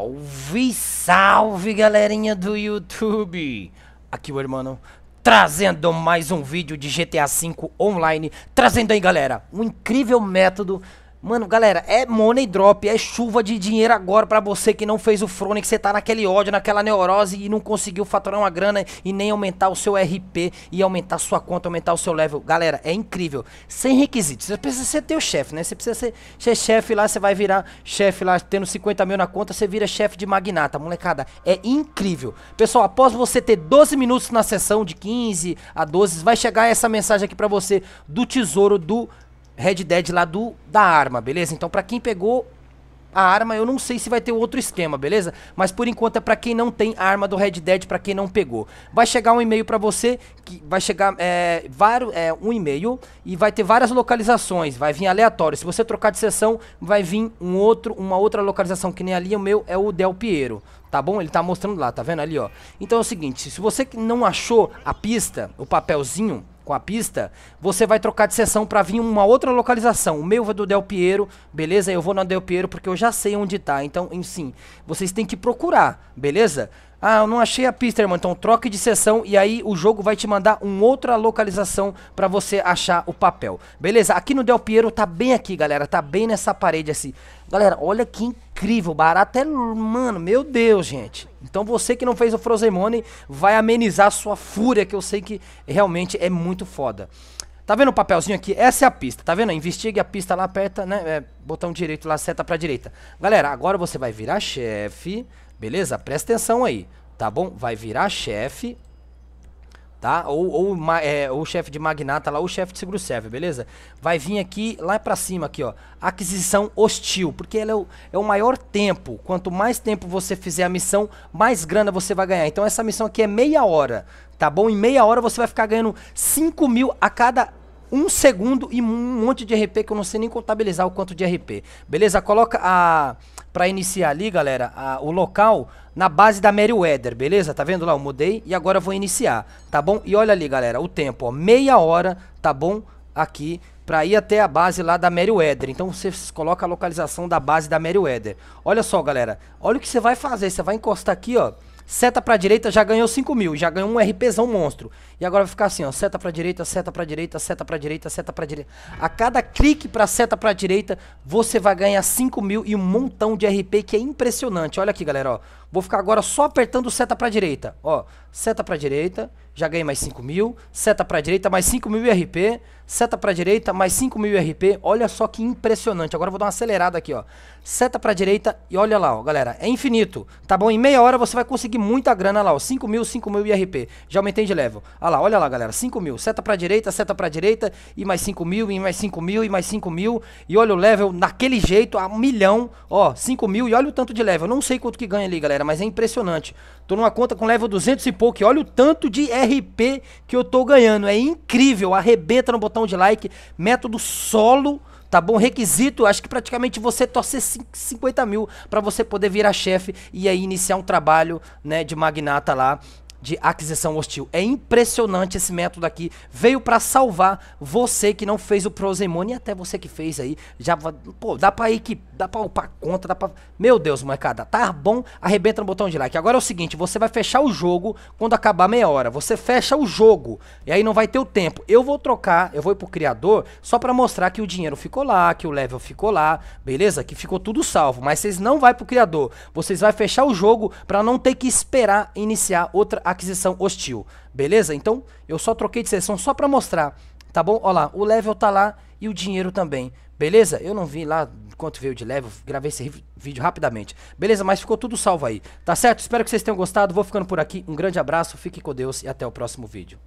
Salve, salve galerinha do YouTube! Aqui o irmão trazendo mais um vídeo de GTA V Online, trazendo aí galera, um incrível método Mano, galera, é money drop, é chuva de dinheiro agora para você que não fez o Frone, que você tá naquele ódio, naquela neurose e não conseguiu faturar uma grana e nem aumentar o seu RP e aumentar sua conta, aumentar o seu level. Galera, é incrível. Sem requisitos. Você precisa ser teu chefe, né? Você precisa ser, ser chefe lá, você vai virar chefe lá, tendo 50 mil na conta, você vira chefe de magnata. Molecada, é incrível. Pessoal, após você ter 12 minutos na sessão de 15 a 12, vai chegar essa mensagem aqui para você do tesouro do Red Dead lá do da arma, beleza? Então para quem pegou a arma, eu não sei se vai ter outro esquema, beleza? Mas por enquanto é pra quem não tem a arma do Red Dead, pra quem não pegou. Vai chegar um e-mail pra você, que vai chegar é, vários, é, um e-mail e vai ter várias localizações, vai vir aleatório. Se você trocar de sessão, vai vir um outro, uma outra localização, que nem ali o meu é o Del Piero. Tá bom? Ele tá mostrando lá, tá vendo ali, ó. Então é o seguinte, se você não achou a pista, o papelzinho, com a pista, você vai trocar de sessão para vir uma outra localização. O meu do Del Piero, beleza? Eu vou na Del Piero porque eu já sei onde tá. Então, sim, vocês têm que procurar, beleza? Ah, eu não achei a pista, irmão. Então troque de sessão e aí o jogo vai te mandar uma outra localização para você achar o papel. Beleza? Aqui no Del Piero tá bem aqui, galera. Tá bem nessa parede assim. Galera, olha que incrível. Barato é... Mano, meu Deus, gente. Então você que não fez o Frozen Money vai amenizar a sua fúria, que eu sei que realmente é muito foda. Tá vendo o papelzinho aqui? Essa é a pista, tá vendo? Investigue a pista lá, aperta, né? É, botão direito lá, seta pra direita. Galera, agora você vai virar chefe, Beleza? Presta atenção aí, tá bom? Vai virar chefe, tá? Ou, ou, é, ou chefe de magnata lá, ou chefe de seguro-serve, beleza? Vai vir aqui, lá pra cima aqui, ó, aquisição hostil, porque ela é o, é o maior tempo. Quanto mais tempo você fizer a missão, mais grana você vai ganhar. Então essa missão aqui é meia hora, tá bom? Em meia hora você vai ficar ganhando 5 mil a cada um segundo e um monte de RP que eu não sei nem contabilizar o quanto de RP. Beleza? Coloca a para iniciar ali, galera, a, o local na base da Meriwether, beleza? Tá vendo lá? Eu mudei e agora eu vou iniciar, tá bom? E olha ali, galera, o tempo, ó, meia hora, tá bom? Aqui para ir até a base lá da Meriwether. Então você coloca a localização da base da Meriwether. Olha só, galera, olha o que você vai fazer. Você vai encostar aqui, ó seta pra direita, já ganhou 5 mil, já ganhou um RPzão monstro. E agora vai ficar assim, ó, seta pra direita, seta pra direita, seta pra direita, seta pra direita. A cada clique pra seta pra direita, você vai ganhar 5 mil e um montão de RP que é impressionante. Olha aqui, galera, ó. Vou ficar agora só apertando seta pra direita, ó. Seta pra direita, já ganhei mais 5 mil, seta para a direita, mais 5 mil RP, seta para a direita, mais 5 mil RP, olha só que impressionante, agora eu vou dar uma acelerada aqui, ó, seta para a direita e olha lá, ó, galera, é infinito, tá bom? Em meia hora você vai conseguir muita grana lá, ó, 5 mil, 5 mil IRP, já aumentei de level, olha lá, olha lá, galera, 5 mil, seta para a direita, seta para a direita, e mais 5 mil, e mais 5 mil, e mais 5 mil, e olha o level naquele jeito, a um milhão, ó, 5 mil, e olha o tanto de level, eu não sei quanto que ganha ali, galera, mas é impressionante, tô numa conta com level 200 e pouco, e olha o tanto de RP que eu tô ganhando. É incrível, arrebenta no botão de like, método solo, tá bom? Requisito, acho que praticamente você torcer 50 mil para você poder virar chefe e aí iniciar um trabalho né, de magnata lá de aquisição hostil. É impressionante esse método aqui. Veio para salvar você que não fez o Prozemone e até você que fez aí. Já pô, dá para ir que dá para upar conta, dá Meu Deus, molecada, tá bom? Arrebenta no botão de like. Agora é o seguinte, você vai fechar o jogo quando acabar meia hora. Você fecha o jogo e aí não vai ter o tempo. Eu vou trocar, eu vou ir pro criador só para mostrar que o dinheiro ficou lá, que o level ficou lá, beleza? Que ficou tudo salvo, mas vocês não vai pro criador. Vocês vai fechar o jogo para não ter que esperar iniciar outra aquisição hostil. Beleza? Então, eu só troquei de sessão só para mostrar, tá bom? Olha lá, o level tá lá e o dinheiro também. Beleza? Eu não vi lá quanto veio de level, gravei esse vídeo rapidamente. Beleza? Mas ficou tudo salvo aí, tá certo? Espero que vocês tenham gostado, vou ficando por aqui. Um grande abraço, fique com Deus e até o próximo vídeo.